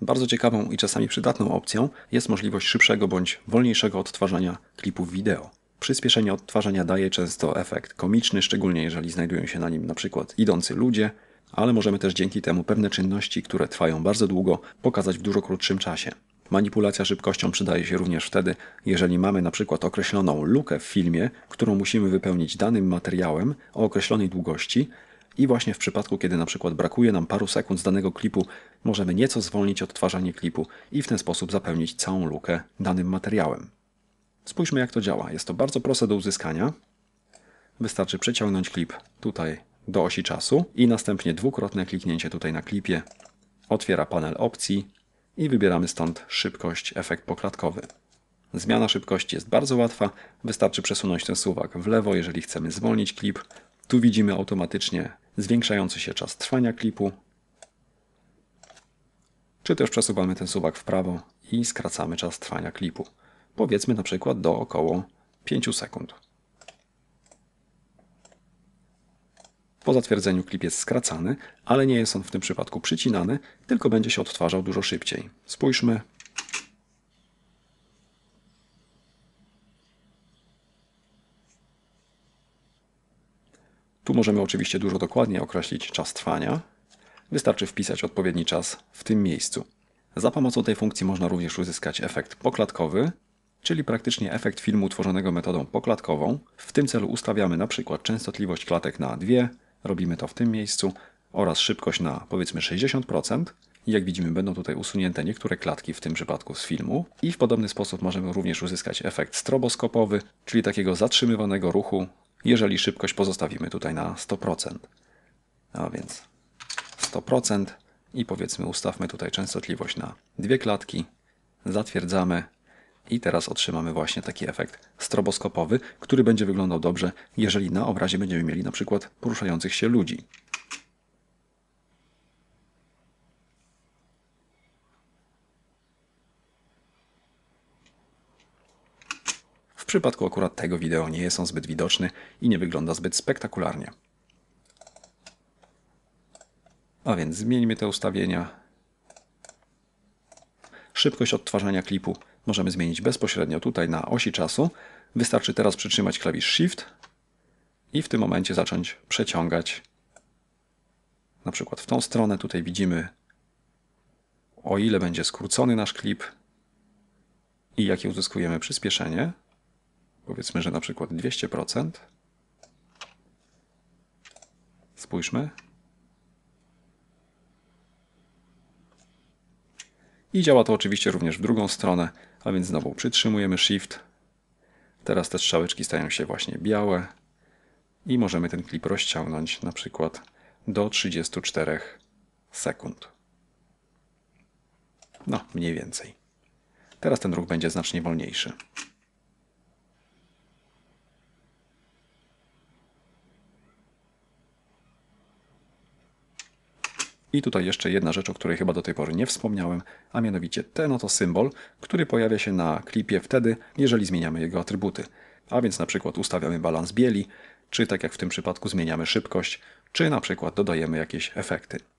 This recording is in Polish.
Bardzo ciekawą i czasami przydatną opcją jest możliwość szybszego bądź wolniejszego odtwarzania klipów wideo. Przyspieszenie odtwarzania daje często efekt komiczny, szczególnie jeżeli znajdują się na nim np. idący ludzie, ale możemy też dzięki temu pewne czynności, które trwają bardzo długo, pokazać w dużo krótszym czasie. Manipulacja szybkością przydaje się również wtedy, jeżeli mamy np. określoną lukę w filmie, którą musimy wypełnić danym materiałem o określonej długości, i właśnie w przypadku, kiedy na przykład brakuje nam paru sekund z danego klipu, możemy nieco zwolnić odtwarzanie klipu i w ten sposób zapełnić całą lukę danym materiałem. Spójrzmy jak to działa. Jest to bardzo proste do uzyskania. Wystarczy przeciągnąć klip tutaj do osi czasu i następnie dwukrotne kliknięcie tutaj na klipie otwiera panel opcji i wybieramy stąd szybkość, efekt poklatkowy. Zmiana szybkości jest bardzo łatwa, wystarczy przesunąć ten suwak w lewo, jeżeli chcemy zwolnić klip, tu widzimy automatycznie zwiększający się czas trwania klipu, czy też przesuwamy ten suwak w prawo i skracamy czas trwania klipu. Powiedzmy na przykład do około 5 sekund. Po zatwierdzeniu klip jest skracany, ale nie jest on w tym przypadku przycinany, tylko będzie się odtwarzał dużo szybciej. Spójrzmy, Tu możemy oczywiście dużo dokładniej określić czas trwania. Wystarczy wpisać odpowiedni czas w tym miejscu. Za pomocą tej funkcji można również uzyskać efekt poklatkowy, czyli praktycznie efekt filmu tworzonego metodą poklatkową. W tym celu ustawiamy na przykład częstotliwość klatek na 2, robimy to w tym miejscu, oraz szybkość na powiedzmy 60%. Jak widzimy będą tutaj usunięte niektóre klatki w tym przypadku z filmu i w podobny sposób możemy również uzyskać efekt stroboskopowy, czyli takiego zatrzymywanego ruchu jeżeli szybkość pozostawimy tutaj na 100%. A więc 100% i powiedzmy ustawmy tutaj częstotliwość na dwie klatki, zatwierdzamy i teraz otrzymamy właśnie taki efekt stroboskopowy, który będzie wyglądał dobrze, jeżeli na obrazie będziemy mieli na przykład poruszających się ludzi. przypadku akurat tego wideo nie jest on zbyt widoczny i nie wygląda zbyt spektakularnie. A więc zmieńmy te ustawienia. Szybkość odtwarzania klipu możemy zmienić bezpośrednio tutaj na osi czasu. Wystarczy teraz przytrzymać klawisz Shift i w tym momencie zacząć przeciągać na przykład w tą stronę. Tutaj widzimy o ile będzie skrócony nasz klip i jakie uzyskujemy przyspieszenie. Powiedzmy, że na przykład 200%. Spójrzmy. I działa to oczywiście również w drugą stronę, a więc znowu przytrzymujemy Shift. Teraz te strzałeczki stają się właśnie białe i możemy ten klip rozciągnąć na przykład do 34 sekund. No, mniej więcej. Teraz ten ruch będzie znacznie wolniejszy. I tutaj jeszcze jedna rzecz, o której chyba do tej pory nie wspomniałem, a mianowicie ten oto symbol, który pojawia się na klipie wtedy, jeżeli zmieniamy jego atrybuty. A więc na przykład ustawiamy balans bieli, czy tak jak w tym przypadku zmieniamy szybkość, czy na przykład dodajemy jakieś efekty.